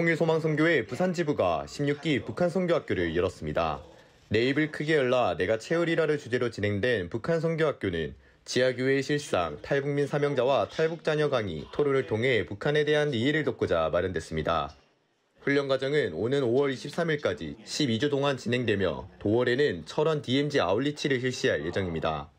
통일소망선교회 부산지부가 16기 북한선교학교를 열었습니다. 내 입을 크게 열라 내가 채우리라를 주제로 진행된 북한선교학교는 지하교회의 실상, 탈북민 사명자와 탈북자녀 강의, 토론을 통해 북한에 대한 이해를 돕고자 마련됐습니다. 훈련 과정은 오는 5월 23일까지 12주 동안 진행되며 5월에는 철원 DMZ 아울리치를 실시할 예정입니다.